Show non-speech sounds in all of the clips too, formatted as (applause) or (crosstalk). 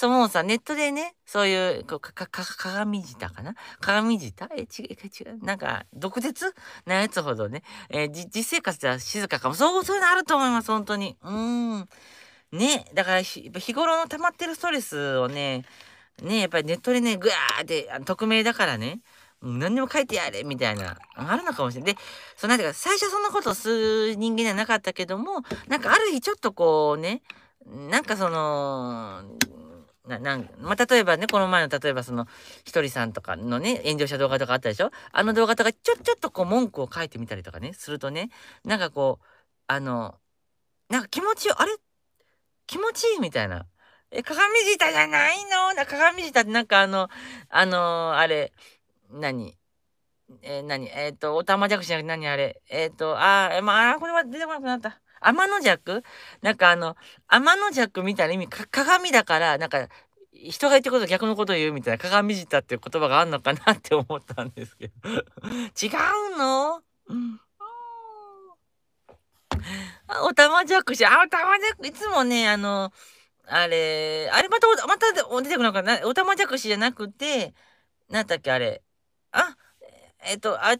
そう、もうさ、ネットでね、そういう、こうかかか鏡舌かな鏡舌え、違う、違う。なんか、毒舌なやつほどね、えー、実生活では静かかも。そう、そういうのあると思います、本当に。うん。ね、だから日頃の溜まってるストレスをね、ね、やっぱりネットでね、ぐわーって、匿名だからね、何でも書いてやれみたいな、あるのかもしれない。で、そうなんていうか、最初そんなことする人間ではなかったけども、なんかある日ちょっとこうね、なんかその、な、なんまあ、例えばね、この前の、例えばその、ひとりさんとかのね、炎上した動画とかあったでしょあの動画とか、ちょ、ちょっとこう、文句を書いてみたりとかね、するとね、なんかこう、あの、なんか気持ちよ、あれ気持ちいいみたいな。え、鏡舌じゃないのな鏡舌ってなんかあの、あのー、あれ、何えー、何えっ、ー、と、おたまじゃくしなくて何あれえっ、と、あー、まあ、これは出てこなくなった。天の弱なんかあの、天の弱みたいな意味、鏡だから、なんか、人が言ってこと逆のこと言うみたいな鏡じたっていう言葉があんのかなって思ったんですけど (laughs) 違うの、うん、おたまじゃくし、あ、おたまじゃく、いつもね、あの、あれ、あれまたまた出てくるのかなおたまじゃくしじゃなくて、なんだっけあれ。あ、えっと、あ、違う、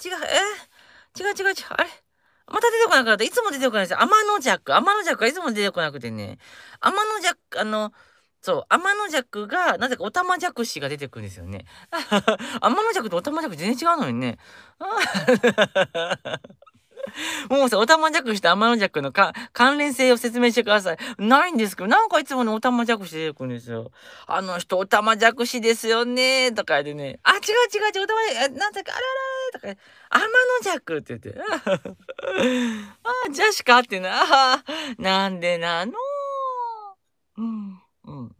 えー、違う違う違う、あれこなかった。いつも出てこないですよ。天の弱。天の弱がいつも出てこなくてね。天の弱、あの、そう、天の弱が、なぜかおたまじゃくしが出てくるんですよね。(laughs) 天の弱とおたまじゃく全然違うのにね。(laughs) もうさ、おたまじゃくしと天の弱のか関連性を説明してください。ないんですけど、なんかいつもね、おたまじゃくし出てくるんですよ。あの人、おたまじゃくしですよね。とか言ってね。あ、違う違う違う、おたなんか、あららら。とか、天の弱って言って、(laughs) ああ、じゃしかってな、なんでなのうん、うん。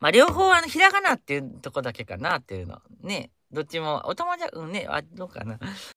まあ、両方、あの、ひらがなっていうとこだけかなっていうの。ね。どっちも、お友達、うんね、あ、どうかな。